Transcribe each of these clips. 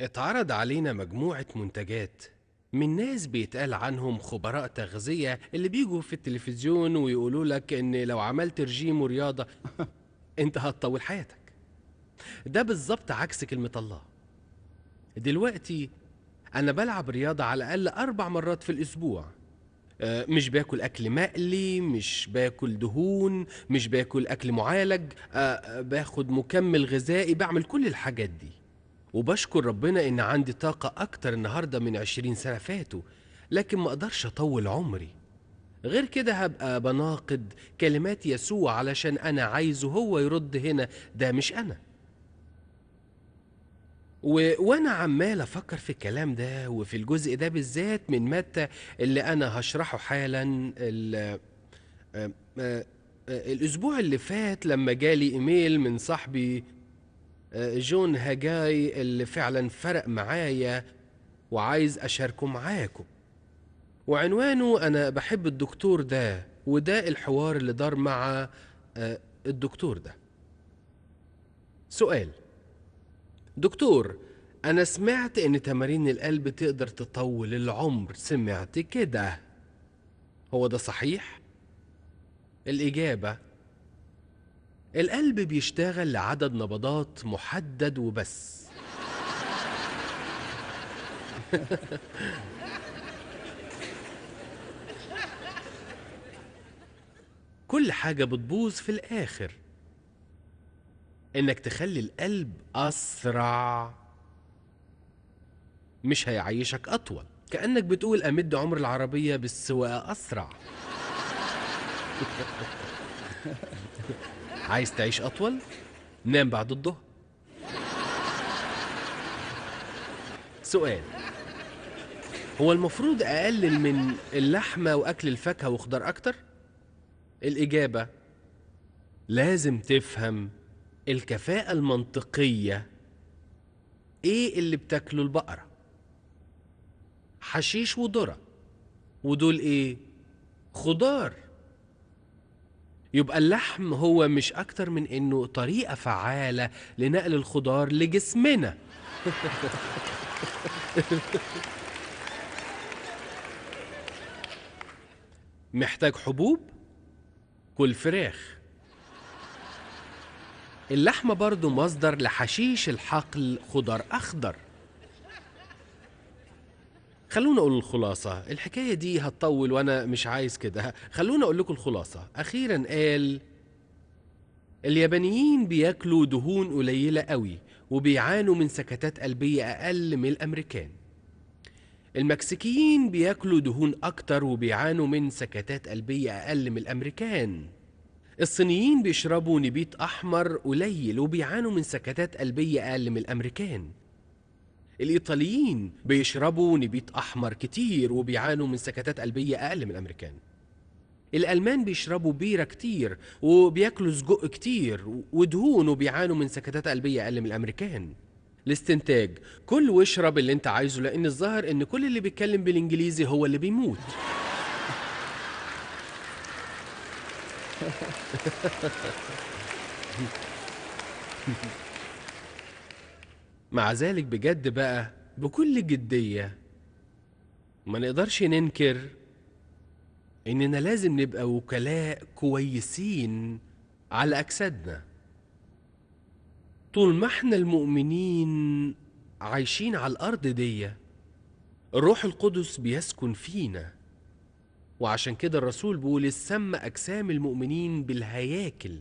اتعرض علينا مجموعة منتجات من ناس بيتقال عنهم خبراء تغذية اللي بيجوا في التلفزيون ويقولوا لك إن لو عملت رجيم ورياضة أنت هتطول حياتك. ده بالظبط عكس كلمة الله. دلوقتي أنا بلعب رياضة على الأقل أربع مرات في الأسبوع. آه، مش باكل أكل مقلي، مش باكل دهون، مش باكل أكل معالج، آه، آه، باخد مكمل غذائي، بعمل كل الحاجات دي. وبشكر ربنا إن عندي طاقة أكتر النهاردة من عشرين سنة فاتوا لكن ما أقدرش أطول عمري غير كده هبقى بناقد كلمات يسوع علشان أنا عايزه هو يرد هنا ده مش أنا و... وأنا عمال أفكر في الكلام ده وفي الجزء ده بالذات من متى اللي أنا هشرحه حالا ال... آه، آه، آه، الأسبوع اللي فات لما جالي إيميل من صاحبي جون هجاي اللي فعلا فرق معايا وعايز أشاركه معاكم وعنوانه أنا بحب الدكتور ده وده الحوار اللي دار مع آه، الدكتور ده سؤال دكتور أنا سمعت إن تمارين القلب تقدر تطول العمر سمعت كده هو ده صحيح؟ الإجابة القلب بيشتغل لعدد نبضات محدد وبس كل حاجة بتبوظ في الآخر إنك تخلي القلب أسرع مش هيعيشك أطول كأنك بتقول أمد عمر العربية بالسواقة أسرع عايز تعيش أطول؟ نام بعد الظهر سؤال هو المفروض أقلل من اللحمة وأكل الفاكهة وخضار أكتر؟ الإجابة لازم تفهم الكفاءة المنطقية إيه اللي بتاكله البقرة؟ حشيش وذرة ودول إيه؟ خضار يبقى اللحم هو مش أكتر من إنه طريقة فعالة لنقل الخضار لجسمنا محتاج حبوب كل فراخ اللحمة برضو مصدر لحشيش الحقل خضار أخضر خلونا اقول الخلاصه الحكايه دي هتطول وانا مش عايز كده خلونا اقول لكم الخلاصه اخيرا قال اليابانيين بياكلوا دهون قليله قوي وبيعانوا من سكتات قلبيه اقل من الامريكان المكسيكيين بياكلوا دهون اكتر وبيعانوا من سكتات قلبيه اقل من الامريكان الصينيين بيشربوا نبيت احمر قليل وبيعانوا من سكتات قلبيه اقل من الامريكان الإيطاليين بيشربوا نبيت أحمر كتير وبيعانوا من سكتات قلبية أقل من الأمريكان الألمان بيشربوا بيرة كتير وبياكلوا سجق كتير ودهون وبيعانوا من سكتات قلبية أقل من الأمريكان الاستنتاج كل واشرب اللي انت عايزه لأن الظاهر إن كل اللي بيتكلم بالإنجليزي هو اللي بيموت مع ذلك بجد بقى بكل جدية ما نقدرش ننكر إننا لازم نبقى وكلاء كويسين على أجسادنا طول ما احنا المؤمنين عايشين على الأرض دي الروح القدس بيسكن فينا وعشان كده الرسول بيقول سمى أجسام المؤمنين بالهياكل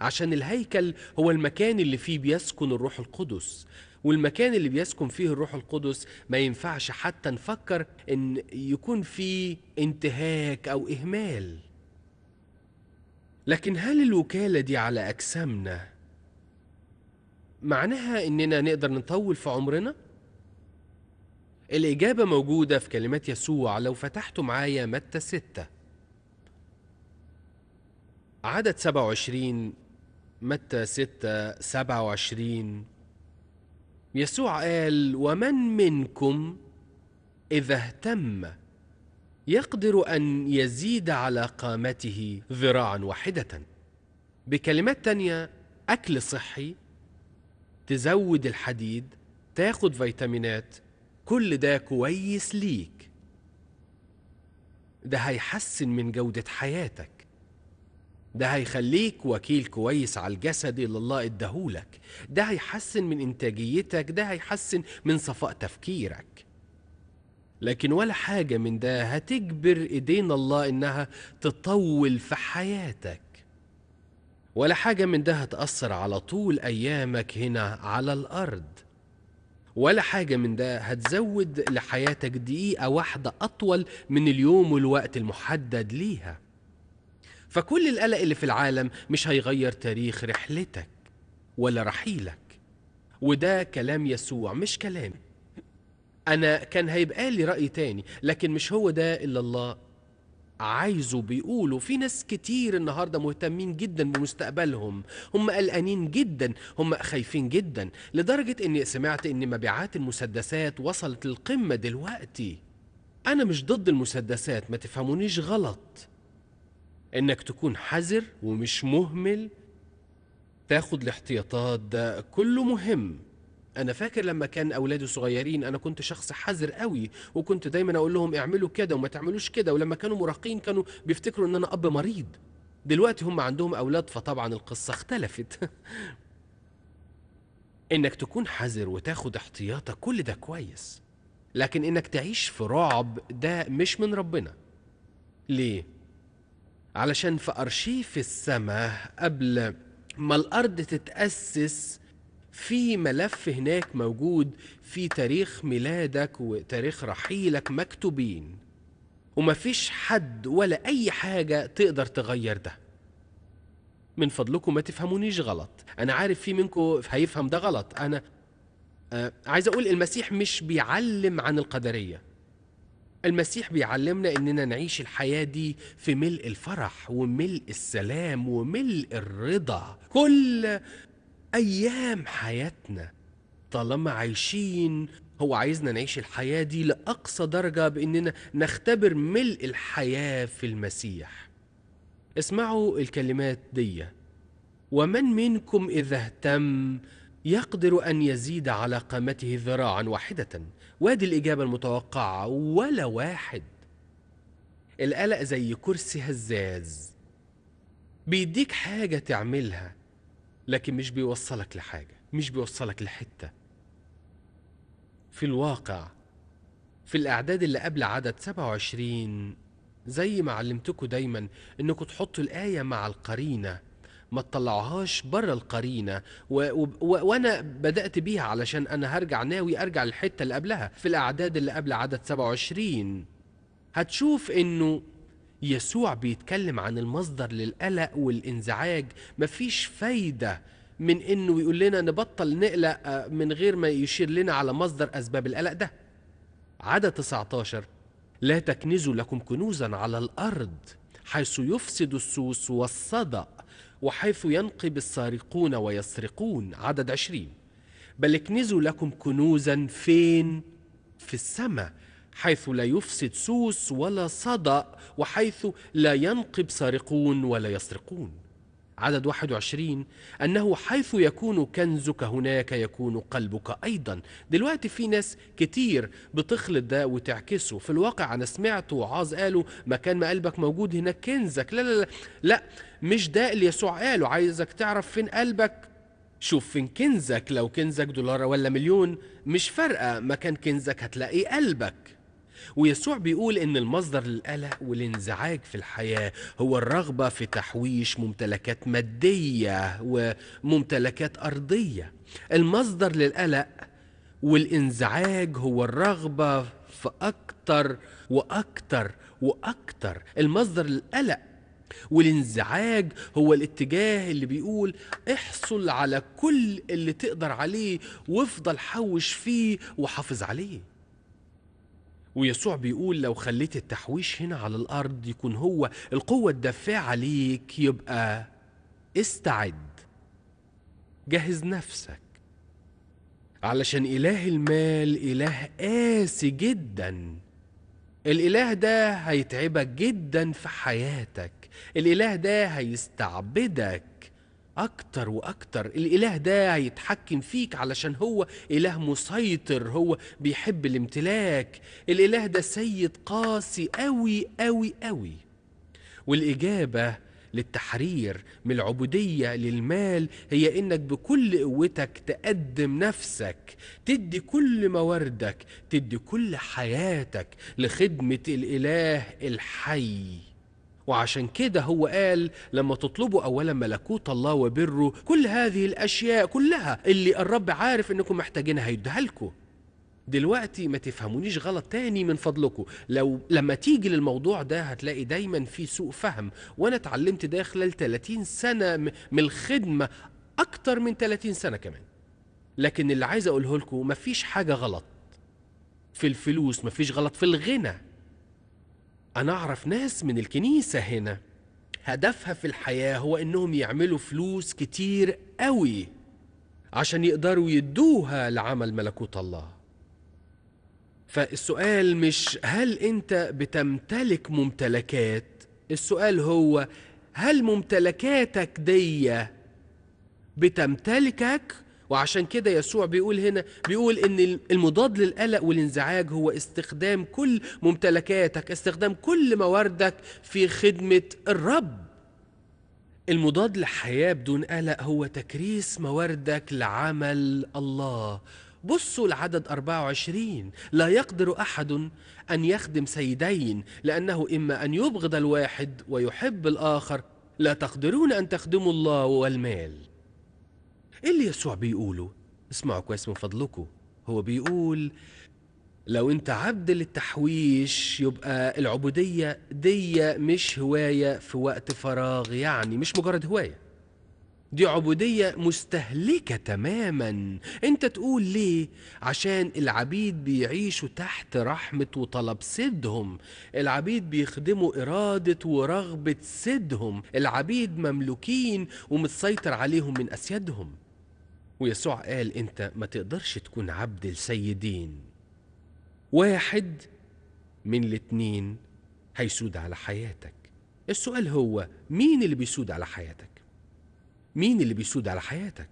عشان الهيكل هو المكان اللي فيه بيسكن الروح القدس والمكان اللي بيسكن فيه الروح القدس ما ينفعش حتى نفكر ان يكون فيه انتهاك او اهمال لكن هل الوكاله دي على اجسامنا معناها اننا نقدر نطول في عمرنا الاجابه موجوده في كلمات يسوع لو فتحتوا معايا متى سته عدد 27 متى سبعة 27 يسوع قال ومن منكم إذا اهتم يقدر أن يزيد على قامته ذراعا واحدة بكلمات تانية أكل صحي تزود الحديد تاخد فيتامينات كل ده كويس ليك ده هيحسن من جودة حياتك ده هيخليك وكيل كويس على الجسد اللي الله اداهولك ده هيحسن من انتاجيتك ده هيحسن من صفاء تفكيرك لكن ولا حاجه من ده هتجبر ايدين الله انها تطول في حياتك ولا حاجه من ده هتاثر على طول ايامك هنا على الارض ولا حاجه من ده هتزود لحياتك دقيقه واحده اطول من اليوم والوقت المحدد ليها فكل القلق اللي في العالم مش هيغير تاريخ رحلتك ولا رحيلك وده كلام يسوع مش كلامي انا كان هيبقى لي راي تاني لكن مش هو ده الا الله عايزه بيقوله في ناس كتير النهاردة مهتمين جدا بمستقبلهم هم قلقانين جدا هم خايفين جدا لدرجة اني سمعت ان مبيعات المسدسات وصلت للقمة دلوقتي انا مش ضد المسدسات ما تفهمونيش غلط انك تكون حذر ومش مهمل تاخد الاحتياطات ده كله مهم انا فاكر لما كان اولادي صغيرين انا كنت شخص حذر قوي وكنت دايما اقول لهم اعملوا كده وما تعملوش كده ولما كانوا مراهقين كانوا بيفتكروا ان انا اب مريض دلوقتي هم عندهم اولاد فطبعا القصه اختلفت انك تكون حذر وتاخد احتياطك كل ده كويس لكن انك تعيش في رعب ده مش من ربنا ليه علشان في أرشيف السماء قبل ما الأرض تتأسس في ملف هناك موجود في تاريخ ميلادك وتاريخ رحيلك مكتوبين ومفيش حد ولا أي حاجة تقدر تغير ده من فضلكم ما تفهمونيش غلط أنا عارف في منكم هيفهم ده غلط أنا آه، عايز أقول المسيح مش بيعلم عن القدرية المسيح بيعلمنا اننا نعيش الحياه دي في ملء الفرح وملء السلام وملء الرضا كل ايام حياتنا طالما عايشين هو عايزنا نعيش الحياه دي لاقصى درجه باننا نختبر ملء الحياه في المسيح اسمعوا الكلمات دي ومن منكم اذا اهتم يقدر ان يزيد على قامته ذراعا واحده وادي الإجابة المتوقعة ولا واحد القلق زي كرسي هزاز بيديك حاجة تعملها لكن مش بيوصلك لحاجة مش بيوصلك لحتة في الواقع في الأعداد اللي قبل عدد 27 زي ما علمتكم دايما انكم تحطوا الآية مع القرينة ما تطلعهاش بره القرينه و... و... وانا بدات بيها علشان انا هرجع ناوي ارجع للحته اللي قبلها في الاعداد اللي قبل عدد 27 هتشوف انه يسوع بيتكلم عن المصدر للقلق والانزعاج مفيش فايده من انه يقول لنا نبطل نقلق آه، من غير ما يشير لنا على مصدر اسباب القلق ده عدد 19 لا تكنزوا لكم كنوزا على الارض حيث يفسد السوس والصدأ وحيث ينقب السارقون ويسرقون عدد عشرين بل اكنزوا لكم كنوزا فين في السماء حيث لا يفسد سوس ولا صدأ وحيث لا ينقب سارقون ولا يسرقون عدد 21 أنه حيث يكون كنزك هناك يكون قلبك أيضا دلوقتي في ناس كتير بتخلط ده وتعكسه في الواقع أنا سمعت وعاظ قالوا مكان ما قلبك موجود هناك كنزك لا لا لا, لا مش ده اللي يسوع قاله عايزك تعرف فين قلبك شوف فين كنزك لو كنزك دولار ولا مليون مش فارقة مكان كنزك هتلاقي قلبك ويسوع بيقول ان المصدر للقلق والانزعاج في الحياه هو الرغبه في تحويش ممتلكات ماديه وممتلكات ارضيه المصدر للقلق والانزعاج هو الرغبه في اكتر واكتر واكتر المصدر للقلق والانزعاج هو الاتجاه اللي بيقول احصل على كل اللي تقدر عليه وافضل حوش فيه وحافظ عليه ويسوع بيقول لو خليت التحويش هنا على الارض يكون هو القوه الدافعه ليك يبقى استعد جهز نفسك علشان اله المال اله قاسي جدا الاله ده هيتعبك جدا في حياتك الاله ده هيستعبدك أكتر وأكتر الإله ده هيتحكم فيك علشان هو إله مسيطر هو بيحب الامتلاك الإله ده سيد قاسي أوي أوي أوي والإجابة للتحرير من العبودية للمال هي إنك بكل قوتك تقدم نفسك تدي كل مواردك تدي كل حياتك لخدمة الإله الحي وعشان كده هو قال لما تطلبوا اولا ملكوت الله وبره كل هذه الاشياء كلها اللي الرب عارف انكم محتاجينها هيديها لكم دلوقتي ما تفهمونيش غلط تاني من فضلكم لو لما تيجي للموضوع ده هتلاقي دايما في سوء فهم وانا اتعلمت ده خلال 30 سنة من الخدمة اكتر من 30 سنة كمان لكن اللي عايز اقوله لكم مفيش حاجة غلط في الفلوس مفيش غلط في الغنى أنا أعرف ناس من الكنيسة هنا هدفها في الحياة هو إنهم يعملوا فلوس كتير قوي عشان يقدروا يدوها لعمل ملكوت الله فالسؤال مش هل أنت بتمتلك ممتلكات السؤال هو هل ممتلكاتك دي بتمتلكك وعشان كده يسوع بيقول هنا بيقول ان المضاد للقلق والانزعاج هو استخدام كل ممتلكاتك استخدام كل مواردك في خدمة الرب المضاد لحياة بدون قلق هو تكريس مواردك لعمل الله بصوا العدد 24 لا يقدر أحد أن يخدم سيدين لأنه إما أن يبغض الواحد ويحب الآخر لا تقدرون أن تخدموا الله والمال ايه اللي يسوع بيقوله اسمعوا كويس من فضلكم هو بيقول لو انت عبد للتحويش يبقى العبودية دي مش هواية في وقت فراغ يعني مش مجرد هواية دي عبودية مستهلكة تماما انت تقول ليه عشان العبيد بيعيشوا تحت رحمة وطلب سيدهم العبيد بيخدموا إرادة ورغبة سيدهم العبيد مملوكين ومتسيطر عليهم من أسيادهم ويسوع قال انت ما تقدرش تكون عبد لسيدين واحد من الاتنين هيسود على حياتك السؤال هو مين اللي بيسود على حياتك مين اللي بيسود على حياتك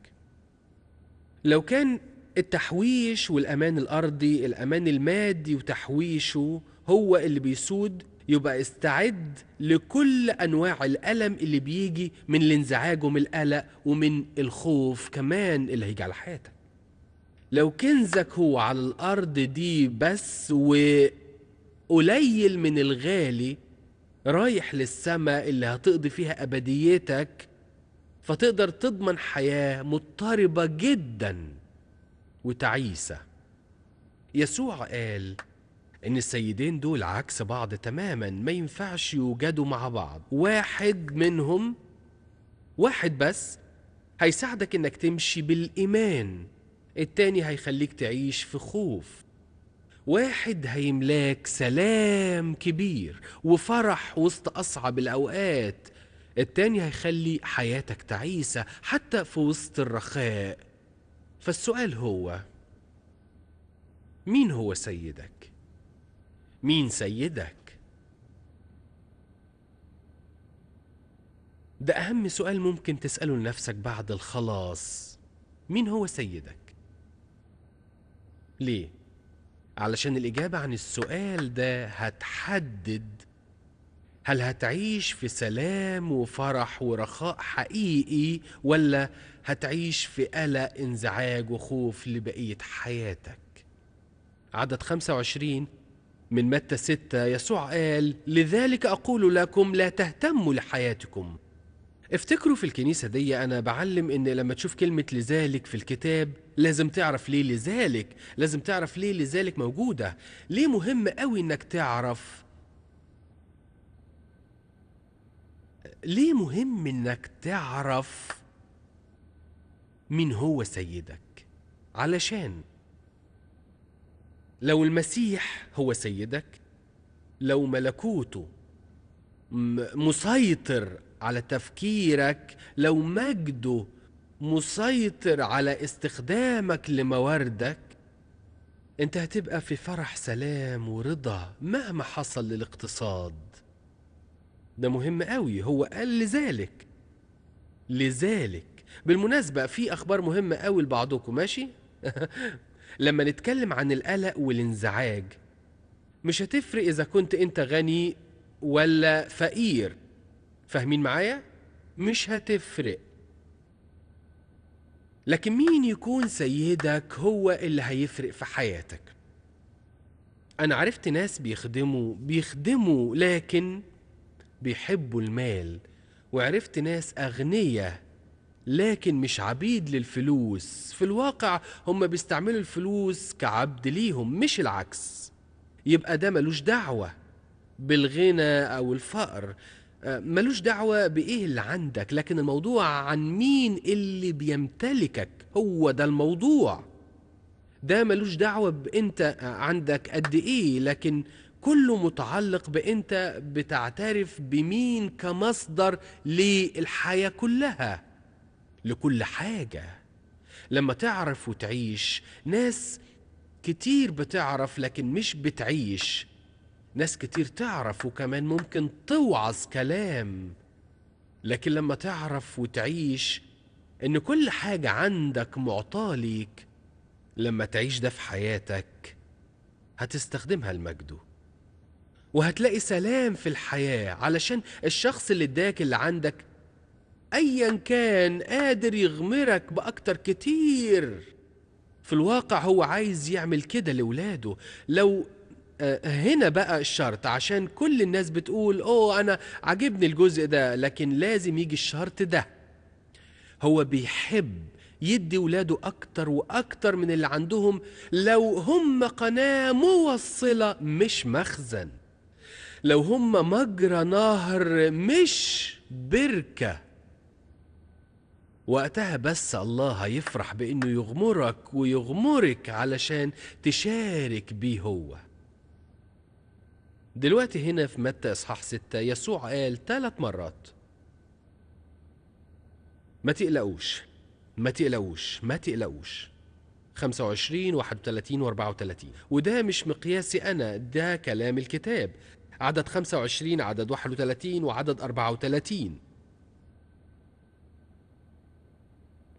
لو كان التحويش والامان الارضي الامان المادي وتحويشه هو اللي بيسود يبقى استعد لكل انواع الالم اللي بيجي من الانزعاج ومن القلق ومن الخوف كمان اللي هيجي على حياتك لو كنزك هو على الارض دي بس وقليل من الغالي رايح للسماء اللي هتقضي فيها ابديتك فتقدر تضمن حياه مضطربه جدا وتعيسه يسوع قال ان السيدين دول عكس بعض تماما ما ينفعش يوجدوا مع بعض واحد منهم واحد بس هيساعدك انك تمشي بالايمان التاني هيخليك تعيش في خوف واحد هيملاك سلام كبير وفرح وسط اصعب الاوقات التاني هيخلي حياتك تعيسه حتى في وسط الرخاء فالسؤال هو مين هو سيدك مين سيدك ده اهم سؤال ممكن تساله لنفسك بعد الخلاص مين هو سيدك ليه علشان الاجابه عن السؤال ده هتحدد هل هتعيش في سلام وفرح ورخاء حقيقي ولا هتعيش في قلق انزعاج وخوف لبقية حياتك عدد 25 من متى ستة يسوع قال لذلك أقول لكم لا تهتموا لحياتكم افتكروا في الكنيسة دي أنا بعلم إن لما تشوف كلمة لذلك في الكتاب لازم تعرف ليه لذلك لازم تعرف ليه لذلك موجودة ليه مهم قوي إنك تعرف ليه مهم إنك تعرف مين هو سيدك علشان لو المسيح هو سيدك لو ملكوته مسيطر على تفكيرك لو مجده مسيطر على استخدامك لمواردك انت هتبقى في فرح سلام ورضا مهما حصل للاقتصاد ده مهم قوي هو قال لذلك لذلك بالمناسبة في أخبار مهمة قوي لبعضكم ماشي لما نتكلم عن القلق والانزعاج مش هتفرق اذا كنت انت غني ولا فقير فاهمين معايا مش هتفرق لكن مين يكون سيدك هو اللي هيفرق في حياتك انا عرفت ناس بيخدموا بيخدموا لكن بيحبوا المال وعرفت ناس اغنياء لكن مش عبيد للفلوس في الواقع هم بيستعملوا الفلوس كعبد ليهم مش العكس يبقى ده ملوش دعوة بالغنى أو الفقر آه، ملوش دعوة بإيه اللي عندك لكن الموضوع عن مين اللي بيمتلكك هو ده الموضوع ده ملوش دعوة بأنت آه، عندك قد إيه لكن كله متعلق بأنت بتعترف بمين كمصدر للحياة كلها لكل حاجة لما تعرف وتعيش ناس كتير بتعرف لكن مش بتعيش ناس كتير تعرف وكمان ممكن توعظ كلام لكن لما تعرف وتعيش ان كل حاجة عندك معطاه ليك لما تعيش ده في حياتك هتستخدمها لمجده وهتلاقي سلام في الحياة علشان الشخص اللي اداك اللي عندك ايا كان قادر يغمرك باكتر كتير في الواقع هو عايز يعمل كده لولاده لو آه، هنا بقى الشرط عشان كل الناس بتقول اوه انا عجبني الجزء ده لكن لازم يجي الشرط ده هو بيحب يدي ولاده اكتر واكتر من اللي عندهم لو هم قناه موصله مش مخزن لو هم مجرى نهر مش بركه وقتها بس الله هيفرح بانه يغمرك ويغمرك علشان تشارك بيه هو دلوقتي هنا في متى اصحاح ستة يسوع قال ثلاث مرات ما تقلقوش ما تقلقوش ما تقلقوش 25 31 و 34 وده مش مقياسي انا ده كلام الكتاب عدد 25 عدد 31 وعدد 34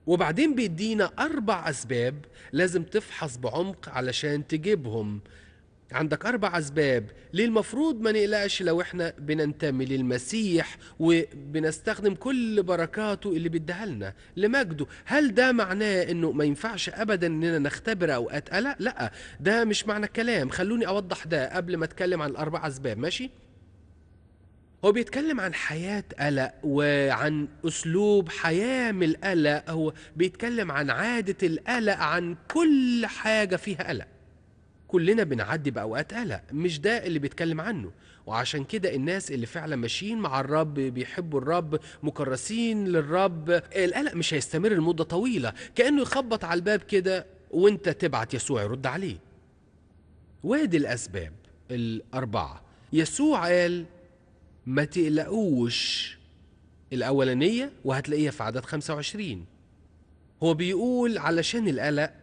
وبعدين بيدينا أربع أسباب لازم تفحص بعمق علشان تجيبهم عندك أربع أسباب ليه المفروض ما نقلقش لو إحنا بننتمي للمسيح وبنستخدم كل بركاته اللي بيديها لنا لمجده هل ده معناه إنه ما ينفعش أبدا إننا نختبر أوقات قلق؟ لأ ده مش معنى الكلام خلوني أوضح ده قبل ما أتكلم عن الأربع أسباب ماشي؟ هو بيتكلم عن حياة قلق وعن أسلوب حياة من القلق هو بيتكلم عن عادة القلق عن كل حاجة فيها قلق كلنا بنعدي بأوقات قلق مش ده اللي بيتكلم عنه وعشان كده الناس اللي فعلا ماشيين مع الرب بيحبوا الرب مكرسين للرب القلق مش هيستمر لمدة طويلة كأنه يخبط على الباب كده وانت تبعت يسوع يرد عليه وادي الأسباب الأربعة يسوع قال ما تقلقوش الأولانية وهتلاقيها في عدد 25 هو بيقول علشان القلق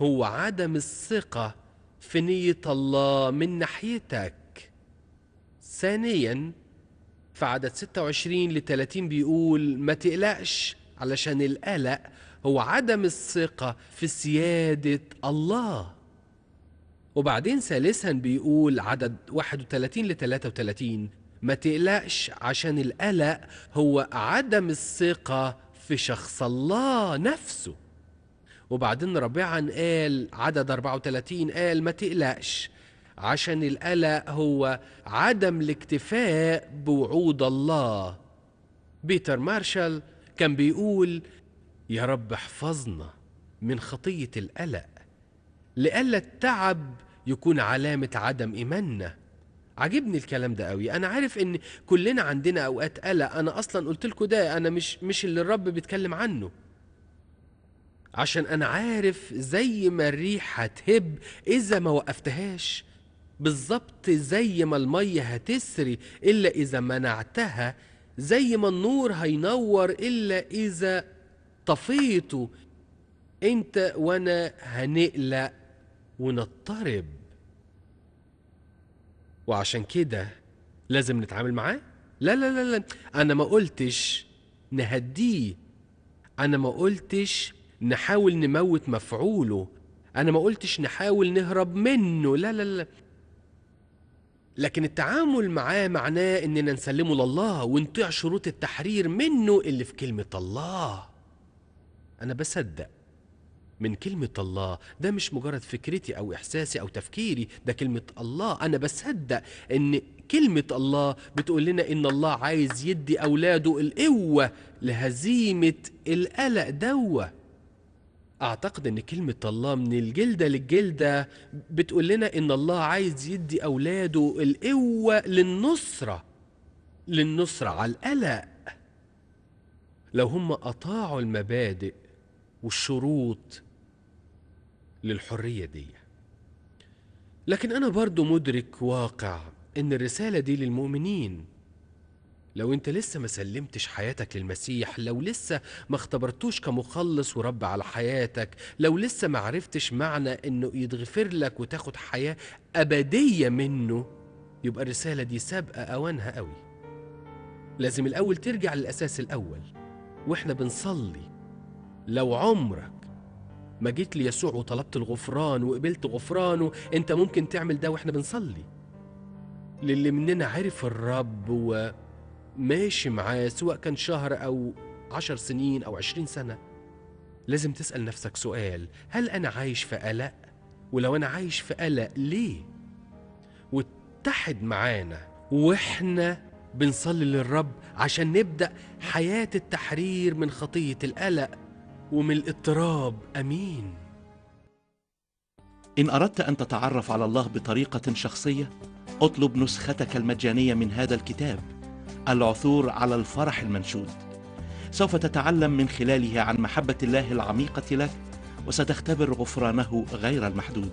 هو عدم الثقة في نية الله من ناحيتك ثانيا في عدد 26 ل 30 بيقول ما تقلقش علشان القلق هو عدم الثقة في سيادة الله وبعدين ثالثا بيقول عدد 31 ل 33 ما تقلقش عشان القلق هو عدم الثقة في شخص الله نفسه وبعدين رابعا قال عدد 34 قال ما تقلقش عشان القلق هو عدم الاكتفاء بوعود الله بيتر مارشال كان بيقول يا رب احفظنا من خطية القلق لئلا التعب يكون علامة عدم إيماننا عجبني الكلام ده قوي انا عارف ان كلنا عندنا اوقات قلق انا اصلا قلت لكم ده انا مش مش اللي الرب بيتكلم عنه عشان انا عارف زي ما الريح هتهب اذا ما وقفتهاش بالظبط زي ما المية هتسري الا اذا منعتها زي ما النور هينور الا اذا طفيته انت وانا هنقلق ونضطرب وعشان كده لازم نتعامل معاه لا لا لا لا انا ما قلتش نهديه انا ما قلتش نحاول نموت مفعوله انا ما قلتش نحاول نهرب منه لا لا لا لكن التعامل معاه معناه اننا نسلمه لله ونطيع شروط التحرير منه اللي في كلمه الله انا بصدق من كلمة الله ده مش مجرد فكرتي أو إحساسي أو تفكيري ده كلمة الله أنا بصدق إن كلمة الله بتقول لنا إن الله عايز يدي أولاده القوة لهزيمة القلق دوه أعتقد إن كلمة الله من الجلدة للجلدة بتقول لنا إن الله عايز يدي أولاده القوة للنصرة للنصرة على القلق لو هم أطاعوا المبادئ والشروط للحرية دي لكن أنا برضو مدرك واقع إن الرسالة دي للمؤمنين لو أنت لسه ما سلمتش حياتك للمسيح لو لسه ما اختبرتوش كمخلص ورب على حياتك لو لسه ما عرفتش معنى إنه يتغفر لك وتاخد حياة أبدية منه يبقى الرسالة دي سابقة أوانها قوي لازم الأول ترجع للأساس الأول وإحنا بنصلي لو عمرك ما جيت ليسوع وطلبت الغفران وقبلت غفرانه انت ممكن تعمل ده واحنا بنصلي للي مننا عرف الرب وماشي معاه سواء كان شهر او عشر سنين او عشرين سنة لازم تسأل نفسك سؤال هل أنا عايش في قلق؟ ولو أنا عايش في قلق ليه؟ واتحد معانا وإحنا بنصلي للرب عشان نبدأ حياة التحرير من خطية القلق ومن الاضطراب امين ان اردت ان تتعرف على الله بطريقه شخصيه اطلب نسختك المجانيه من هذا الكتاب العثور على الفرح المنشود سوف تتعلم من خلاله عن محبه الله العميقه لك وستختبر غفرانه غير المحدود